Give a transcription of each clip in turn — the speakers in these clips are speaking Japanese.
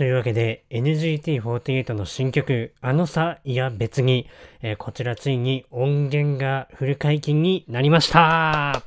というわけで NGT48 の新曲「あのさいや別に」えー、こちらついに音源がフル解禁になりました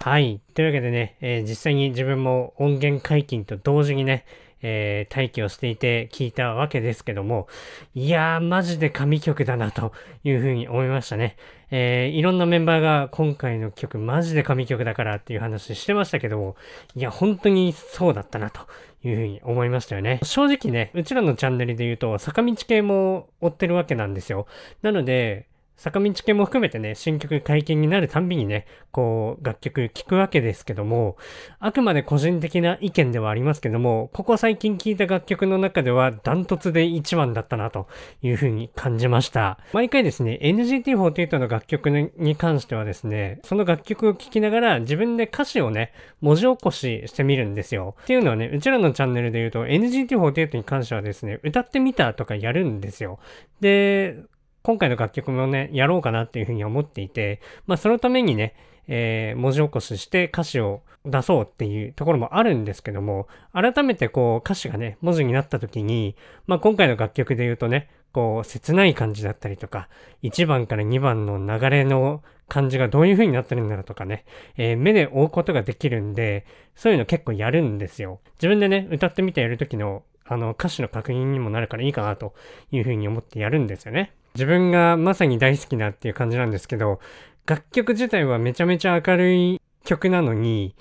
はい。というわけでね、えー、実際に自分も音源解禁と同時にね、えー、待機をしていて聞いたわけですけども、いやー、マジで神曲だなというふうに思いましたね。えー、いろんなメンバーが今回の曲マジで神曲だからっていう話してましたけども、いや、本当にそうだったなというふうに思いましたよね。正直ね、うちらのチャンネルで言うと、坂道系も追ってるわけなんですよ。なので、坂道系も含めてね、新曲解禁になるたんびにね、こう、楽曲聴くわけですけども、あくまで個人的な意見ではありますけども、ここ最近聴いた楽曲の中ではダントツで一番だったなというふうに感じました。毎回ですね、NGT48 の楽曲に関してはですね、その楽曲を聴きながら自分で歌詞をね、文字起こししてみるんですよ。っていうのはね、うちらのチャンネルで言うと NGT48 に関してはですね、歌ってみたとかやるんですよ。で、今回の楽曲もね、やろうかなっていうふうに思っていて、まあそのためにね、えー、文字起こしして歌詞を出そうっていうところもあるんですけども、改めてこう歌詞がね、文字になった時に、まあ今回の楽曲で言うとね、こう切ない感じだったりとか、1番から2番の流れの感じがどういう風になってるんだろうとかね、えー、目で追うことができるんで、そういうの結構やるんですよ。自分でね、歌ってみてやる時の、あの歌詞の確認にもなるからいいかなという風に思ってやるんですよね。自分がまさに大好きなっていう感じなんですけど、楽曲自体はめちゃめちゃ明るい曲なのに、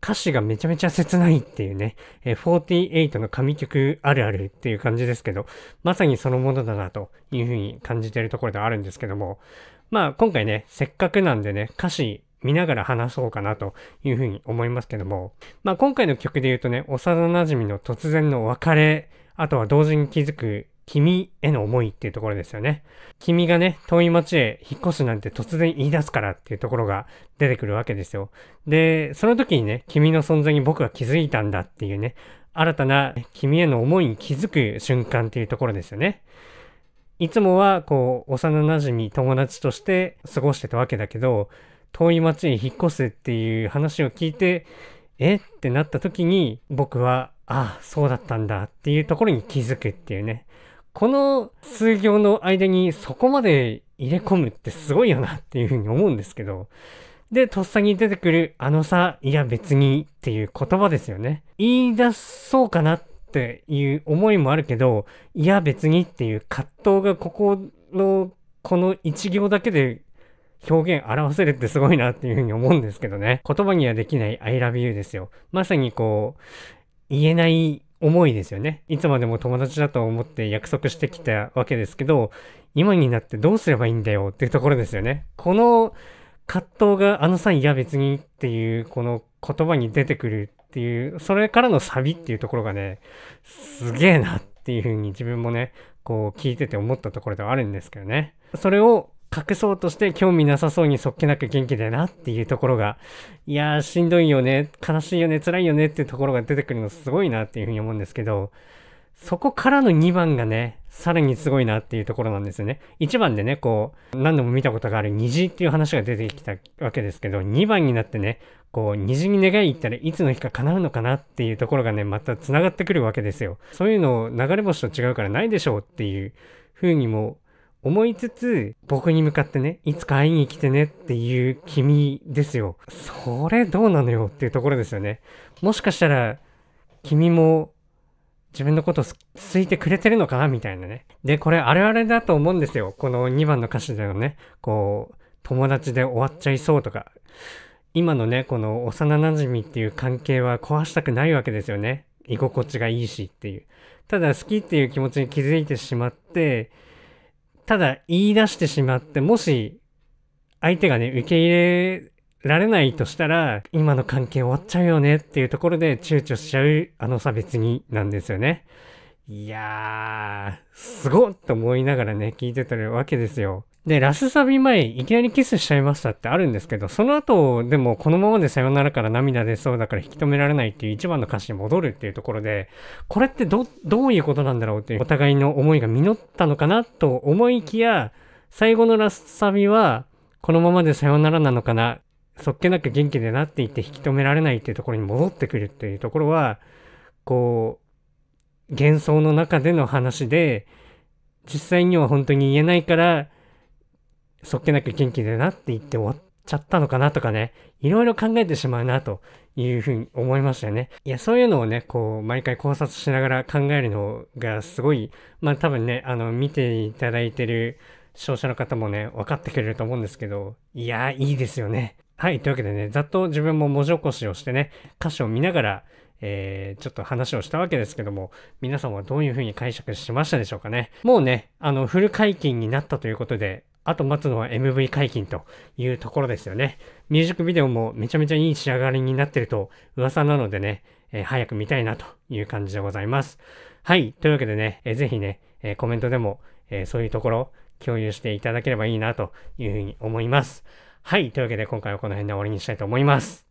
歌詞がめちゃめちゃ切ないっていうね、え48の神曲あるあるっていう感じですけど、まさにそのものだなというふうに感じているところではあるんですけども、まあ今回ね、せっかくなんでね、歌詞見ながら話そうかなというふうに思いますけども、まあ今回の曲で言うとね、幼馴染の突然の別れ、あとは同時に気づく君への思いっていうところですよね。君がね、遠い町へ引っ越すなんて突然言い出すからっていうところが出てくるわけですよ。で、その時にね、君の存在に僕は気づいたんだっていうね、新たな君への思いに気づく瞬間っていうところですよね。いつもはこう、幼馴染み友達として過ごしてたわけだけど、遠い町へ引っ越すっていう話を聞いて、えってなった時に僕は、ああ、そうだったんだっていうところに気づくっていうね。この数行の間にそこまで入れ込むってすごいよなっていうふうに思うんですけど、で、とっさに出てくる、あのさ、いや別にっていう言葉ですよね。言い出そうかなっていう思いもあるけど、いや別にっていう葛藤がここの、この一行だけで表現表せるってすごいなっていうふうに思うんですけどね。言葉にはできない I love you ですよ。まさにこう、言えない重いですよね。いつまでも友達だと思って約束してきたわけですけど、今になってどうすればいいんだよっていうところですよね。この葛藤があの際いや別にっていうこの言葉に出てくるっていう、それからのサビっていうところがね、すげえなっていうふうに自分もね、こう聞いてて思ったところではあるんですけどね。それを隠そうとして興味なさそうにそっけなく元気だなっていうところが、いやーしんどいよね、悲しいよね、辛いよねっていうところが出てくるのすごいなっていうふうに思うんですけど、そこからの2番がね、さらにすごいなっていうところなんですよね。1番でね、こう、何度も見たことがある虹っていう話が出てきたわけですけど、2番になってね、こう、虹に願い行ったらいつの日か叶うのかなっていうところがね、また繋がってくるわけですよ。そういうのを流れ星と違うからないでしょうっていうふうにも思いつつ、僕に向かってね、いつか会いに来てねっていう君ですよ。それどうなのよっていうところですよね。もしかしたら、君も自分のことすいてくれてるのかなみたいなね。で、これあれあれだと思うんですよ。この2番の歌詞でのね、こう、友達で終わっちゃいそうとか。今のね、この幼馴染っていう関係は壊したくないわけですよね。居心地がいいしっていう。ただ好きっていう気持ちに気づいてしまって、ただ言い出してしまって、もし相手がね、受け入れられないとしたら、今の関係終わっちゃうよねっていうところで躊躇しちゃう、あの差別になんですよね。いやー、すごっと思いながらね、聞いてたわけですよ。で、ラスサビ前、いきなりキスしちゃいましたってあるんですけど、その後、でも、このままでさよならから涙出そうだから引き止められないっていう一番の歌詞に戻るっていうところで、これってど、どういうことなんだろうっていう、お互いの思いが実ったのかなと思いきや、最後のラスサビは、このままでさよならなのかな、そっけなく元気でなっていって引き止められないっていうところに戻ってくるっていうところは、こう、幻想の中での話で、実際には本当に言えないから、そっけなく元気でなって言って終わっちゃったのかなとかね、いろいろ考えてしまうなというふうに思いましたよね。いや、そういうのをね、こう、毎回考察しながら考えるのがすごい、まあ多分ね、あの、見ていただいてる視聴者の方もね、分かってくれると思うんですけど、いやいいですよね。はい、というわけでね、ざっと自分も文字起こしをしてね、歌詞を見ながら、えー、ちょっと話をしたわけですけども、皆さんはどういうふうに解釈しましたでしょうかね。もうね、あの、フル解禁になったということで、あと待つのは MV 解禁というところですよね。ミュージックビデオもめちゃめちゃいい仕上がりになってると噂なのでね、えー、早く見たいなという感じでございます。はい。というわけでね、えー、ぜひね、えー、コメントでも、えー、そういうところ共有していただければいいなというふうに思います。はい。というわけで今回はこの辺で終わりにしたいと思います。